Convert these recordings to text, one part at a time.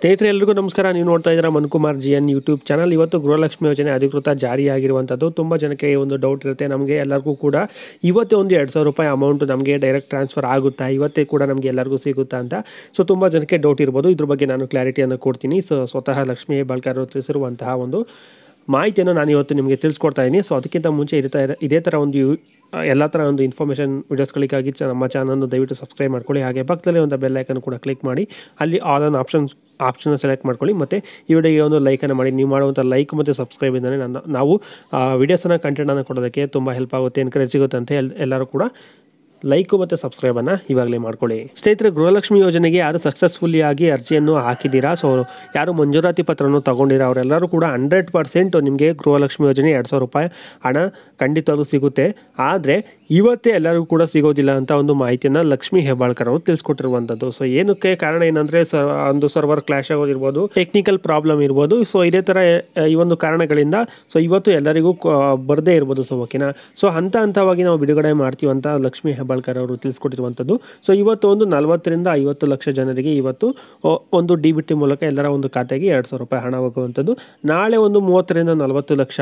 ಸ್ನೇಹಿತರೆ ಎಲ್ಲರಿಗೂ ನಮಸ್ಕಾರ ನೀವು ನೋಡ್ತಾ ಇದ್ದೀರಾ Mankumar G N YouTube channel ಇವತ್ತು ಗೃಹಲಕ್ಷ್ಮಿ ಯೋಜನೆ ಅಧಿಕೃತ ಜಾರಿಯಾಗಿರುವಂಥದ್ದು ತುಂಬ ಜನಕ್ಕೆ ಒಂದು ಡೌಟ್ ಇರುತ್ತೆ ನಮಗೆ ಎಲ್ಲರಿಗೂ ಕೂಡ ಇವತ್ತೇ ಒಂದು ಎರಡು ಸಾವಿರ ರೂಪಾಯಿ ಅಮೌಂಟ್ ನಮಗೆ ಡೈರೆಕ್ಟ್ ಟ್ರಾನ್ಸ್ಫರ್ ಆಗುತ್ತಾ ಇವತ್ತೇ ಕೂಡ ನಮಗೆ ಎಲ್ಲರಿಗೂ ಸಿಗುತ್ತಾ ಅಂತ ಸೊ ತುಂಬ ಜನಕ್ಕೆ ಡೌಟ್ ಇರ್ಬೋದು ಇದ್ರ ಬಗ್ಗೆ ನಾನು ಕ್ಲಾರಿಟಿಯನ್ನು ಕೊಡ್ತೀನಿ ಸೊ ಸ್ವತಃ ಲಕ್ಷ್ಮೀ ಬಾಳ್ಕರ್ ತಿಳಿಸಿರುವಂತಹ ಒಂದು ಮಾಹಿತಿಯನ್ನು ನಾನು ಇವತ್ತು ನಿಮಗೆ ತಿಳಿಸ್ಕೊಡ್ತಾ ಇದ್ದೀನಿ ಸೊ ಅದಕ್ಕಿಂತ ಮುಂಚೆ ಇರ್ತಾ ಇದೆ ಇದೇ ಥರ ಒಂದು ಎಲ್ಲ ಥರ ಒಂದು ಇನ್ಫಾರ್ಮೇಷನ್ ವೀಡಿಯೋಸ್ಗಳಿಗಾಗಿ ನಮ್ಮ ಚಾನಲ್ನ ದಯವಿಟ್ಟು ಸಬ್ಸ್ಕ್ರೈಬ್ ಮಾಡ್ಕೊಳ್ಳಿ ಹಾಗೆ ಪಕ್ಕದಲ್ಲೇ ಒಂದು ಬೆಲ್ ಐಕನ್ ಕೂಡ ಕ್ಲಿಕ್ ಮಾಡಿ ಅಲ್ಲಿ ಆಲ್ ಆನ್ ಆಪ್ಷನ್ಸ್ ಆಪ್ಷನ್ನ ಸೆಲೆಕ್ಟ್ ಮಾಡ್ಕೊಳ್ಳಿ ಮತ್ತು ಈ ವಿಡಿಯೋಗೆ ಒಂದು ಲೈಕನ್ನು ಮಾಡಿ ನೀವು ಮಾಡುವಂಥ ಲೈಕ್ ಮತ್ತು ಸಬ್ಸ್ಕ್ರೈಬ್ ನನ್ನ ನಾವು ವೀಡಿಯೋಸನ್ನು ಕಂಟೆಂಟನ್ನು ಕೊಡೋದಕ್ಕೆ ತುಂಬ ಹೆಲ್ಪ್ ಆಗುತ್ತೆ ಎನ್ಕರೇಜ್ ಸಿಗುತ್ತೆ ಅಂತ ಎಲ್ಲರೂ ಕೂಡ ಲೈಕು ಮತ್ತು ಸಬ್ಸ್ಕ್ರೈಬನ್ನು ಇವಾಗಲೇ ಮಾಡ್ಕೊಳ್ಳಿ ಸ್ನೇಹಿತರೆ ಗೃಹಲಕ್ಷ್ಮಿ ಯೋಜನೆಗೆ ಯಾರು ಸಕ್ಸಸ್ಫುಲ್ಲಿ ಆಗಿ ಅರ್ಜಿಯನ್ನು ಹಾಕಿದ್ದೀರಾ ಸೊ ಯಾರು ಮಂಜೂರಾತಿ ಪತ್ರವನ್ನು ತಗೊಂಡಿರೋ ಅವರೆಲ್ಲರೂ ಕೂಡ ಹಂಡ್ರೆಡ್ ಪರ್ಸೆಂಟ್ ನಿಮಗೆ ಗೃಹಲಕ್ಷ್ಮಿ ಯೋಜನೆ ಎರಡು ಸಾವಿರ ರೂಪಾಯಿ ಹಣ ಖಂಡಿತವಾಗೂ ಸಿಗುತ್ತೆ ಆದರೆ ಇವತ್ತೇ ಎಲ್ಲರಿಗೂ ಕೂಡ ಸಿಗೋದಿಲ್ಲ ಅಂತ ಒಂದು ಮಾಹಿತಿಯನ್ನು ಲಕ್ಷ್ಮಿ ಹೆಬ್ಬಾಳ್ಕರ್ ಅವರು ತಿಳಿಸ್ಕೊಟ್ಟಿರುವಂಥದ್ದು ಸೊ ಏನಕ್ಕೆ ಕಾರಣ ಏನಂದ್ರೆ ಒಂದು ಸರ್ವರ್ ಕ್ಲಾಶ್ ಆಗೋದಿರ್ಬೋದು ಟೆಕ್ನಿಕಲ್ ಪ್ರಾಬ್ಲಮ್ ಇರ್ಬೋದು ಸೊ ಇದೇ ಥರ ಈ ಒಂದು ಕಾರಣಗಳಿಂದ ಸೊ ಇವತ್ತು ಎಲ್ಲರಿಗೂ ಬರದೇ ಇರ್ಬೋದು ಸೊ ಓಕೆನಾ ಸೊ ಹಂತ ಹಂತವಾಗಿ ನಾವು ಬಿಡುಗಡೆ ಮಾಡ್ತೀವಿ ಅಂತ ಲಕ್ಷ್ಮಿ ಹೆಬ್ಬಾಳ್ಕರ್ ಅವರು ತಿಳಿಸ್ಕೊಟ್ಟಿರುವಂಥದ್ದು ಸೊ ಇವತ್ತು ಒಂದು ನಲವತ್ತರಿಂದ ಐವತ್ತು ಲಕ್ಷ ಜನರಿಗೆ ಇವತ್ತು ಒಂದು ಡಿ ಬಿ ಟಿ ಮೂಲಕ ಎಲ್ಲರ ಒಂದು ಖಾತೆಗೆ ಎರಡು ಸಾವಿರ ರೂಪಾಯಿ ಹಣ ಹೋಗುವಂಥದ್ದು ನಾಳೆ ಒಂದು ಮೂವತ್ತರಿಂದ ನಲವತ್ತು ಲಕ್ಷ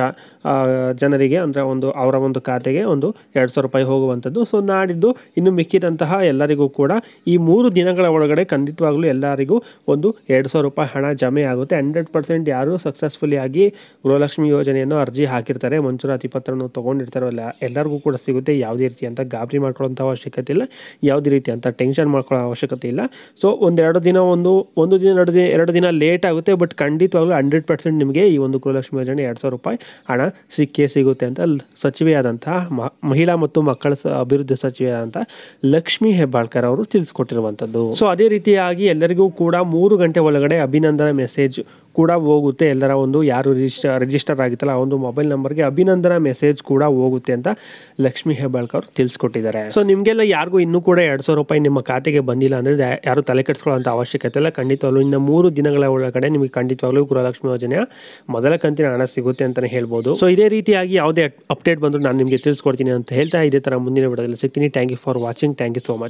ಜನರಿಗೆ ಅಂದರೆ ಒಂದು ಅವರ ಒಂದು ಖಾತೆಗೆ ಒಂದು ಎರಡು ಸಾವಿರ ರೂಪಾಯಿ ರೂಪಾಯಿ ಹೋಗುವಂಥದ್ದು ಸೊ ನಾಡಿದ್ದು ಇನ್ನು ಮಿಕ್ಕಿದಂತಹ ಎಲ್ಲರಿಗೂ ಕೂಡ ಈ ಮೂರು ದಿನಗಳ ಒಳಗಡೆ ಖಂಡಿತವಾಗ್ಲೂ ಎಲ್ಲರಿಗೂ ಒಂದು ಎರಡು ಸಾವಿರ ರೂಪಾಯಿ ಹಣ ಜಮೆ ಆಗುತ್ತೆ ಹಂಡ್ರೆಡ್ ಪರ್ಸೆಂಟ್ ಯಾರು ಸಕ್ಸಸ್ಫುಲಿ ಆಗಿ ಗೃಹಲಕ್ಷ್ಮಿ ಯೋಜನೆಯನ್ನು ಅರ್ಜಿ ಹಾಕಿರ್ತಾರೆ ಮಂಜೂರಾತಿ ಪತ್ರವನ್ನು ಅಲ್ಲ ಎಲ್ಲರಿಗೂ ಕೂಡ ಸಿಗುತ್ತೆ ಯಾವುದೇ ರೀತಿ ಅಂತ ಗಾಬರಿ ಮಾಡ್ಕೊಳ್ಳೋಂಥ ಅವಶ್ಯಕತೆ ಇಲ್ಲ ಯಾವುದೇ ರೀತಿ ಅಂತ ಟೆನ್ಷನ್ ಮಾಡ್ಕೊಳ್ಳೋ ಅವಶ್ಯಕತೆ ಇಲ್ಲ ಸೊ ಒಂದೆರಡು ದಿನ ಒಂದು ಒಂದು ದಿನ ಎರಡು ದಿನ ಎರಡು ದಿನ ಲೇಟ್ ಆಗುತ್ತೆ ಬಟ್ ಖಂಡಿತವಾಗ್ಲೂ ಹಂಡ್ರೆಡ್ ಪರ್ಸೆಂಟ್ ನಿಮಗೆ ಈ ಒಂದು ಗೃಹಲಕ್ಷ್ಮಿ ಯೋಜನೆ ಎರಡು ಸಾವಿರ ರೂಪಾಯಿ ಹಣ ಸಿಕ್ಕೇ ಸಿಗುತ್ತೆ ಅಂತ ಸಚಿವೆಯಾದಂತಹ ಮಹಿಳಾ ಮತ್ತು ಮಕ್ಕಳ ಅಭಿವೃದ್ಧಿ ಸಚಿವೆ ಅಂತ ಲಕ್ಷ್ಮೀ ಹೆಬ್ಬಾಳ್ಕರ್ ಅವರು ತಿಳಿಸ್ಕೊಟ್ಟಿರುವಂಥದ್ದು ಸೊ ಅದೇ ರೀತಿಯಾಗಿ ಎಲ್ಲರಿಗೂ ಕೂಡ ಮೂರು ಗಂಟೆ ಒಳಗಡೆ ಅಭಿನಂದನ ಮೆಸೇಜ್ ಕೂಡ ಹೋಗುತ್ತೆ ಎಲ್ಲರ ಒಂದು ಯಾರು ರಿಜಿಸ್ಟರ್ ರಿಜಿಸ್ಟರ್ ಆಗಿತ್ತಲ್ಲ ಆ ಒಂದು ಮೊಬೈಲ್ ನಂಬರ್ಗೆ ಅಭಿನಂದನ ಮೆಸೇಜ್ ಕೂಡ ಹೋಗುತ್ತೆ ಅಂತ ಲಕ್ಷ್ಮೀ ಹೆಬ್ಬಾಳ್ಕರ್ ತಿಳಿಸ್ಕೊಟ್ಟಿದ್ದಾರೆ ಸೊ ನಿಮಗೆಲ್ಲ ಯಾರಿಗೂ ಇನ್ನೂ ಕೂಡ ಎರಡು ಸಾವಿರ ರೂಪಾಯಿ ನಿಮ್ಮ ಖಾತೆಗೆ ಬಂದಿಲ್ಲ ಅಂದರೆ ಯಾರು ತಲೆ ಕೆಡಿಸ್ಕೊಳ್ಳೋಂಥ ಅವಶ್ಯಕತೆ ಇಲ್ಲ ಖಂಡಿತವಾಗ್ಲೂ ಇನ್ನು ಮೂರು ದಿನಗಳ ಒಳಗಡೆ ನಿಮಗೆ ಖಂಡಿತವಾಗ್ಲೂ ಗೃಹಲಕ್ಷ್ಮಿ ಯೋಜನೆಯ ಮೊದಲ ಕಂತಿನ ಹಣ ಸಿಗುತ್ತೆ ಅಂತಲೇ ಹೇಳ್ಬೋದು ಸೊ ಇದೇ ರೀತಿಯಾಗಿ ಯಾವುದೇ ಅಪ್ಡೇಟ್ ಬಂದರೂ ನಾನು ನಿಮಗೆ ತಿಳಿಸ್ಕೊಡ್ತೀನಿ ಅಂತ ಹೇಳ್ತಾ ಇದೇ ಥರ ಮುಂದಿನ ವಿಡಿಯೋದಲ್ಲಿ ಸಿಗ್ತೀನಿ thank you for watching thank you so much